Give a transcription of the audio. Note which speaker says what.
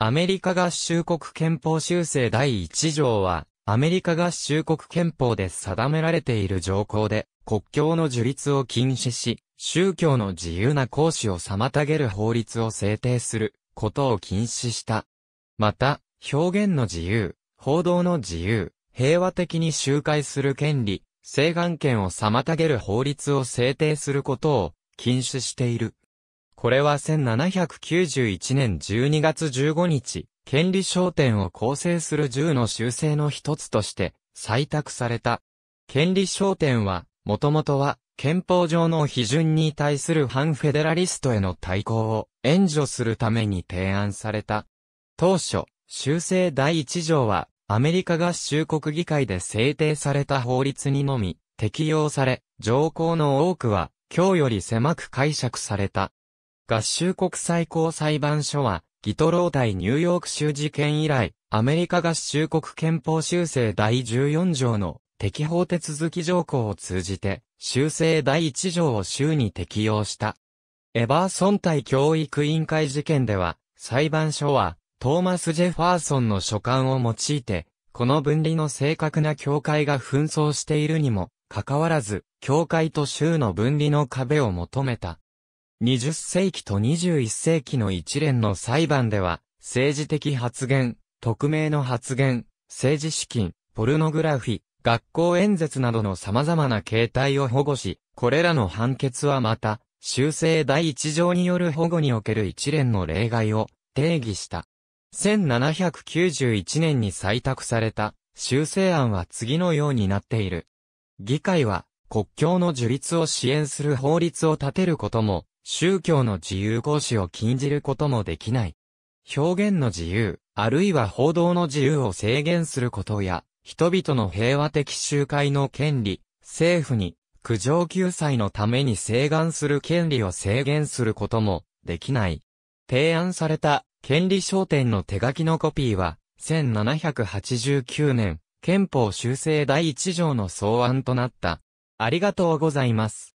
Speaker 1: アメリカ合衆国憲法修正第1条は、アメリカ合衆国憲法で定められている条項で、国境の樹立を禁止し、宗教の自由な行使を妨げる法律を制定することを禁止した。また、表現の自由、報道の自由、平和的に集会する権利、請願権を妨げる法律を制定することを禁止している。これは1791年12月15日、権利商店を構成する10の修正の一つとして採択された。権利商店は、もともとは、憲法上の批准に対する反フェデラリストへの対抗を援助するために提案された。当初、修正第1条は、アメリカ合衆国議会で制定された法律にのみ適用され、条項の多くは、今日より狭く解釈された。合衆国最高裁判所は、ギトロー対ニューヨーク州事件以来、アメリカ合衆国憲法修正第14条の適法手続き条項を通じて、修正第1条を州に適用した。エバーソン対教育委員会事件では、裁判所は、トーマス・ジェファーソンの書簡を用いて、この分離の正確な境界が紛争しているにも、かかわらず、教会と州の分離の壁を求めた。20世紀と21世紀の一連の裁判では、政治的発言、匿名の発言、政治資金、ポルノグラフィ、学校演説などの様々な形態を保護し、これらの判決はまた、修正第一条による保護における一連の例外を定義した。1791年に採択された修正案は次のようになっている。議会は国境の樹立を支援する法律を立てることも、宗教の自由行使を禁じることもできない。表現の自由、あるいは報道の自由を制限することや、人々の平和的集会の権利、政府に、苦情救済のために請願する権利を制限することも、できない。提案された、権利商店の手書きのコピーは、1789年、憲法修正第1条の草案となった。ありがとうございます。